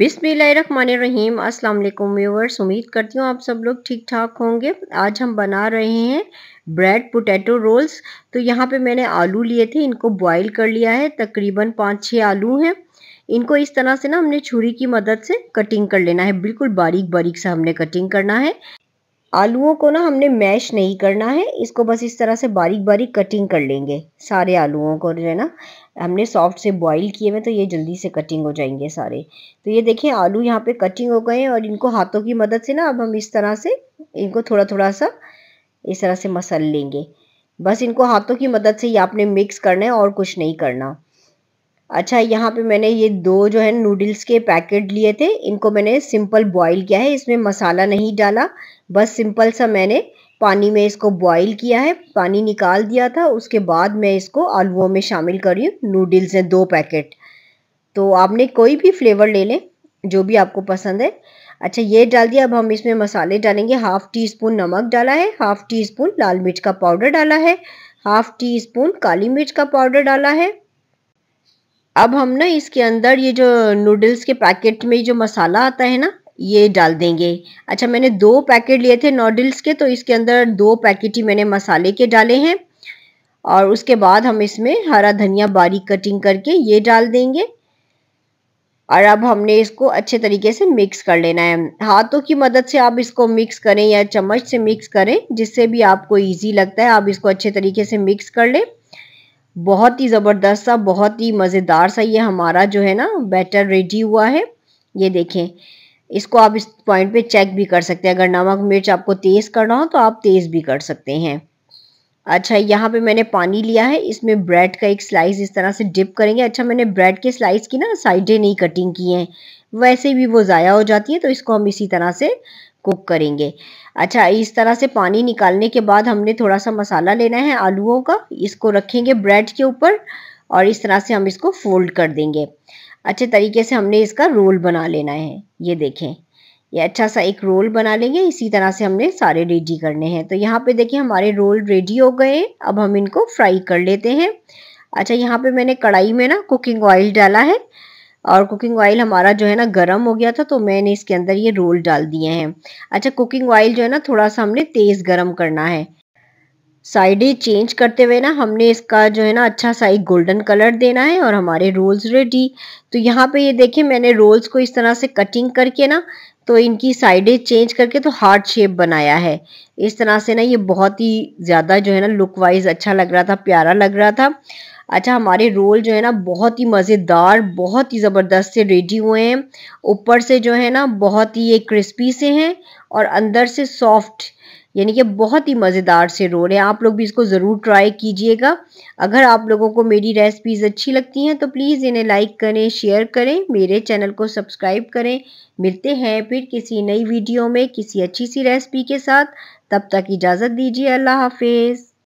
बिसमीम अस्सलाम व्यूवर्स उम्मीद करती हूँ आप सब लोग ठीक ठाक होंगे आज हम बना रहे हैं ब्रेड पोटैटो रोल्स तो यहाँ पे मैंने आलू लिए थे इनको बॉईल कर लिया है तकरीबन पाँच छः आलू हैं इनको इस तरह से ना हमने छुरी की मदद से कटिंग कर लेना है बिल्कुल बारीक बारीक से हमने कटिंग करना है आलूओं को ना हमने मैश नहीं करना है इसको बस इस तरह से बारीक बारीक कटिंग कर लेंगे सारे आलूओं को जो है ना हमने सॉफ्ट से बॉईल किए हुए तो ये जल्दी से कटिंग हो जाएंगे सारे तो ये देखिए आलू यहाँ पे कटिंग हो गए और इनको हाथों की मदद से ना अब हम इस तरह से इनको थोड़ा थोड़ा सा इस तरह से मसल लेंगे बस इनको हाथों की मदद से ही आपने मिक्स करना है और कुछ नहीं करना अच्छा यहाँ पे मैंने ये दो जो है नूडल्स के पैकेट लिए थे इनको मैंने सिंपल बॉईल किया है इसमें मसाला नहीं डाला बस सिंपल सा मैंने पानी में इसको बॉईल किया है पानी निकाल दिया था उसके बाद मैं इसको आलूओं में शामिल कर रही हूँ नूडल्स हैं दो पैकेट तो आपने कोई भी फ्लेवर ले लें जो भी आपको पसंद है अच्छा ये डाल दिया अब हम इसमें मसाले डालेंगे हाफ़ टी स्पून नमक डाला है हाफ़ टी स्पून लाल मिर्च का पाउडर डाला है हाफ़ टी स्पून काली मिर्च का पाउडर डाला है अब हम ना इसके अंदर ये जो नूडल्स के पैकेट में जो मसाला आता है ना ये डाल देंगे अच्छा मैंने दो पैकेट लिए थे नूडल्स के तो इसके अंदर दो पैकेट ही मैंने मसाले के डाले हैं और उसके बाद हम इसमें हरा धनिया बारीक कटिंग करके ये डाल देंगे और अब हमने इसको अच्छे तरीके से मिक्स कर लेना है हाथों की मदद से आप इसको मिक्स करें या चम्मच से मिक्स करें जिससे भी आपको इजी लगता है आप इसको अच्छे तरीके से मिक्स कर लें बहुत ही ज़बरदस्त सा बहुत ही मज़ेदार सा ये हमारा जो है ना बैटर रेडी हुआ है ये देखें इसको आप इस पॉइंट पे चेक भी कर सकते हैं अगर नमक मिर्च आपको तेज़ करना हो तो आप तेज़ भी कर सकते हैं अच्छा यहाँ पे मैंने पानी लिया है इसमें ब्रेड का एक स्लाइस इस तरह से डिप करेंगे अच्छा मैंने ब्रेड के स्लाइस की ना साइडें नहीं कटिंग की हैं वैसे भी वो ज़ाया हो जाती है तो इसको हम इसी तरह से कुक करेंगे अच्छा इस तरह से पानी निकालने के बाद हमने थोड़ा सा मसाला लेना है आलूओं का इसको रखेंगे ब्रेड के ऊपर और इस तरह से हम इसको फोल्ड कर देंगे अच्छे तरीके से हमने इसका रोल बना लेना है ये देखें ये अच्छा सा एक रोल बना लेंगे इसी तरह से हमने सारे रेडी करने हैं तो यहाँ पे देखिए हमारे रोल रेडी हो गए अब हम इनको फ्राई कर लेते हैं अच्छा यहाँ पे मैंने कढ़ाई में ना कुकिंग ऑयल डाला है और कुकिंग ऑयल हमारा जो है ना गर्म हो गया था तो मैंने इसके अंदर ये रोल डाल दिए हैं अच्छा कुकिंग ऑयल जो है ना थोड़ा सा हमने तेज़ गर्म करना है साइडें चेंज करते हुए ना हमने इसका जो है ना अच्छा सा एक गोल्डन कलर देना है और हमारे रोल्स रेडी तो यहाँ पे ये देखिए मैंने रोल्स को इस तरह से कटिंग करके ना तो इनकी साइडें चेंज करके तो हार्ट शेप बनाया है इस तरह से ना ये बहुत ही ज़्यादा जो है ना लुक वाइज अच्छा लग रहा था प्यारा लग रहा था अच्छा हमारे रोल जो है ना बहुत ही मज़ेदार बहुत ही ज़बरदस्त से रेडी हुए हैं ऊपर से जो है ना बहुत ही ये क्रिस्पी से हैं और अंदर से सॉफ्ट यानी कि बहुत ही मज़ेदार से रोल हैं आप लोग भी इसको ज़रूर ट्राई कीजिएगा अगर आप लोगों को मेरी रेसिपीज़ अच्छी लगती हैं तो प्लीज़ इन्हें लाइक करें शेयर करें मेरे चैनल को सब्सक्राइब करें मिलते हैं फिर किसी नई वीडियो में किसी अच्छी सी रेसिपी के साथ तब तक इजाज़त दीजिए अल्लाह हाफिज़